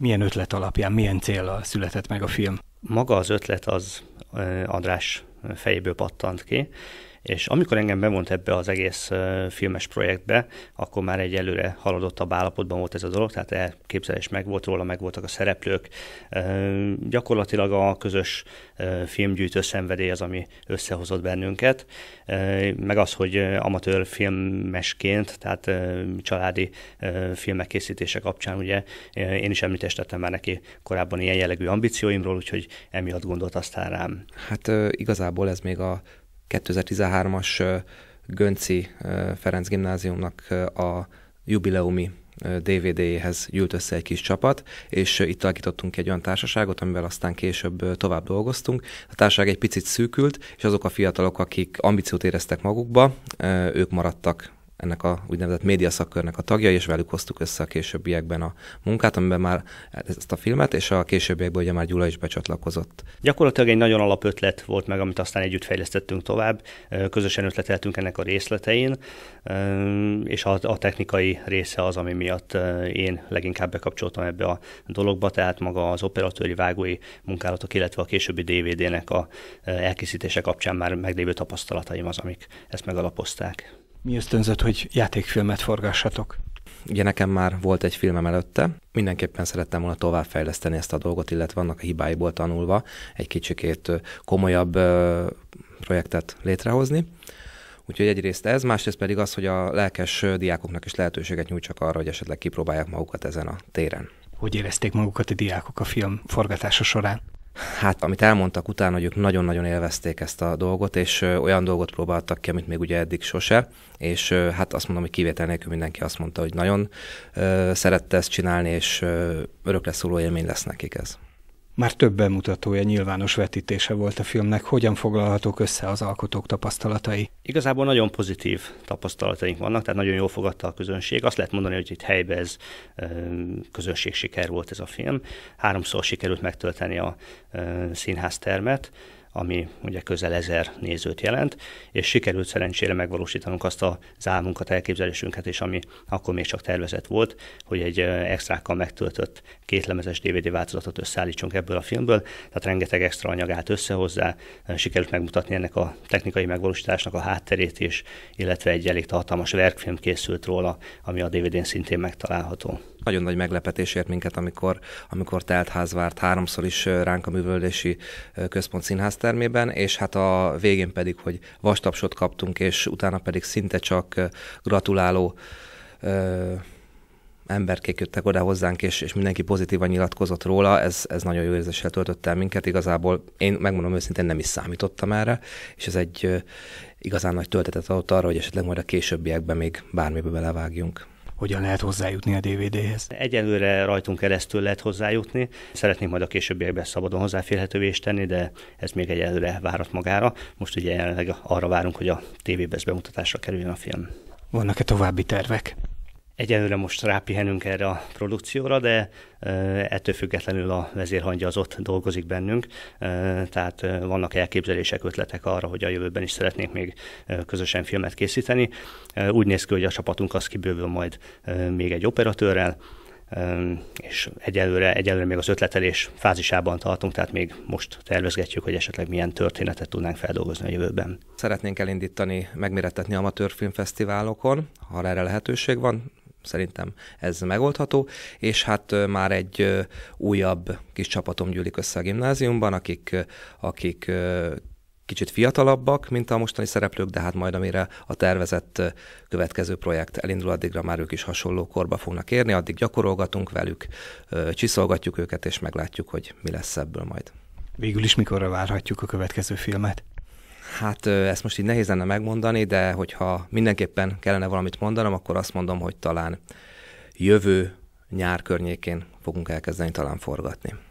milyen ötlet alapján, milyen célral született meg a film? Maga az ötlet az András fejéből pattant ki, és amikor engem bevont ebbe az egész filmes projektbe, akkor már egy előre haladottabb állapotban volt ez a dolog, tehát elképzelés meg volt róla, meg voltak a szereplők. Gyakorlatilag a közös filmgyűjtő szenvedély az, ami összehozott bennünket, meg az, hogy amatőr filmesként, tehát családi filmek készítése kapcsán, ugye én is említettem már neki korábban ilyen jellegű ambícióimról, úgyhogy emiatt gondolt aztán rám. Hát igazából ez még a 2013-as Gönci Ferenc gimnáziumnak a jubileumi DVD-jéhez gyűlt össze egy kis csapat, és itt alakítottunk egy olyan társaságot, amivel aztán később tovább dolgoztunk. A társaság egy picit szűkült, és azok a fiatalok, akik ambíciót éreztek magukba, ők maradtak ennek a úgynevezett médiaszakkörnek a tagjai, és velük hoztuk össze a későbbiekben a munkát, amiben már ezt a filmet, és a későbbiekben ugye már Gyula is becsatlakozott. Gyakorlatilag egy nagyon alapötlet volt meg, amit aztán együtt fejlesztettünk tovább, közösen ötleteltünk ennek a részletein, és a, a technikai része az, ami miatt én leginkább bekapcsoltam ebbe a dologba, tehát maga az operatőri vágói munkálatok, illetve a későbbi DVD-nek a elkészítése kapcsán már meglévő tapasztalataim az, amik ezt megalapozták. Mi ösztönzött, hogy játékfilmet forgassatok? Ugye nekem már volt egy filmem előtte, mindenképpen szerettem volna továbbfejleszteni ezt a dolgot, illetve annak a hibáiból tanulva egy kicsikét komolyabb projektet létrehozni. Úgyhogy egyrészt ez, másrészt pedig az, hogy a lelkes diákoknak is lehetőséget nyújtsak arra, hogy esetleg kipróbálják magukat ezen a téren. Hogy érezték magukat a diákok a film forgatása során? Hát, amit elmondtak utána, hogy ők nagyon-nagyon élvezték ezt a dolgot, és ö, olyan dolgot próbáltak ki, amit még ugye eddig sose, és ö, hát azt mondom, hogy kivétel nélkül mindenki azt mondta, hogy nagyon ö, szerette ezt csinálni, és örökre szóló élmény lesz nekik ez. Már több bemutatója, nyilvános vetítése volt a filmnek. Hogyan foglalhatók össze az alkotók tapasztalatai? Igazából nagyon pozitív tapasztalataink vannak, tehát nagyon jól fogadta a közönség. Azt lehet mondani, hogy itt helyben ez közönség siker volt ez a film. Háromszor sikerült megtölteni a színháztermet ami ugye közel ezer nézőt jelent, és sikerült szerencsére megvalósítanunk azt az álmunkat, elképzelésünket, és ami akkor még csak tervezett volt, hogy egy extrákkal megtöltött kétlemezes DVD változatot összeállítsunk ebből a filmből, tehát rengeteg extra anyag állt össze hozzá, sikerült megmutatni ennek a technikai megvalósításnak a hátterét is, illetve egy elég tartalmas verkfilm készült róla, ami a DVD-n szintén megtalálható. Nagyon nagy meglepetés ért minket, amikor, amikor telt ház várt háromszor is ránk a művöldési központ színház termében, és hát a végén pedig, hogy vastapsot kaptunk, és utána pedig szinte csak gratuláló ö, emberkék jöttek oda hozzánk, és, és mindenki pozitívan nyilatkozott róla, ez, ez nagyon jó érzéssel töltött el minket, igazából én megmondom őszintén nem is számítottam erre, és ez egy ö, igazán nagy töltetet adott arra, hogy esetleg majd a későbbiekben még bármibe belevágjunk hogyan lehet hozzájutni a DVD-hez? Egyelőre rajtunk keresztül lehet hozzájutni. Szeretnénk majd a későbbiekben szabadon hozzáférhetővé is tenni, de ez még egyelőre várat magára. Most ugye jelenleg arra várunk, hogy a tévébe bemutatásra kerüljön a film. Vannak-e további tervek? Egyelőre most rápihenünk erre a produkcióra, de ettől függetlenül a vezérhangja az ott dolgozik bennünk, tehát vannak elképzelések, ötletek arra, hogy a jövőben is szeretnénk még közösen filmet készíteni. Úgy néz ki, hogy a csapatunk az kibővül majd még egy operatőrrel, és egyelőre, egyelőre még az ötletelés fázisában tartunk, tehát még most tervezgetjük, hogy esetleg milyen történetet tudnánk feldolgozni a jövőben. Szeretnénk elindítani, megmérettetni amatőrfilmfesztiválokon, ha erre lehetőség van, szerintem ez megoldható, és hát már egy újabb kis csapatom gyűlik össze a gimnáziumban, akik, akik kicsit fiatalabbak, mint a mostani szereplők, de hát majd amire a tervezett következő projekt elindul, addigra már ők is hasonló korba fognak érni, addig gyakorolgatunk velük, csiszolgatjuk őket, és meglátjuk, hogy mi lesz ebből majd. Végül is mikorra várhatjuk a következő filmet? Hát ezt most így nehéz lenne megmondani, de hogyha mindenképpen kellene valamit mondanom, akkor azt mondom, hogy talán jövő nyár környékén fogunk elkezdeni talán forgatni.